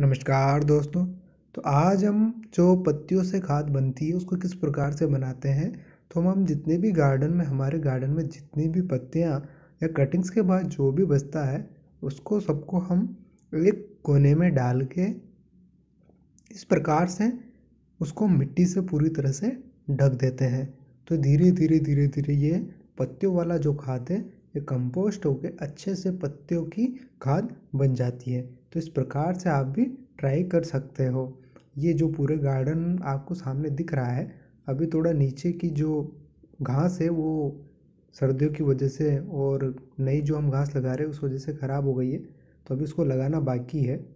नमस्कार दोस्तों तो आज हम जो पत्तियों से खाद बनती है उसको किस प्रकार से बनाते हैं तो हम जितने भी गार्डन में हमारे गार्डन में जितनी भी पत्तियाँ या कटिंग्स के बाद जो भी बचता है उसको सबको हम एक कोने में डाल के इस प्रकार से उसको मिट्टी से पूरी तरह से ढक देते हैं तो धीरे धीरे धीरे धीरे ये पत्तियों वाला जो खाद है ये कंपोस्ट होकर अच्छे से पत्तियों की खाद बन जाती है तो इस प्रकार से आप भी ट्राई कर सकते हो ये जो पूरे गार्डन आपको सामने दिख रहा है अभी थोड़ा नीचे की जो घास है वो सर्दियों की वजह से और नई जो हम घास लगा रहे हैं उस वजह से ख़राब हो गई है तो अभी उसको लगाना बाकी है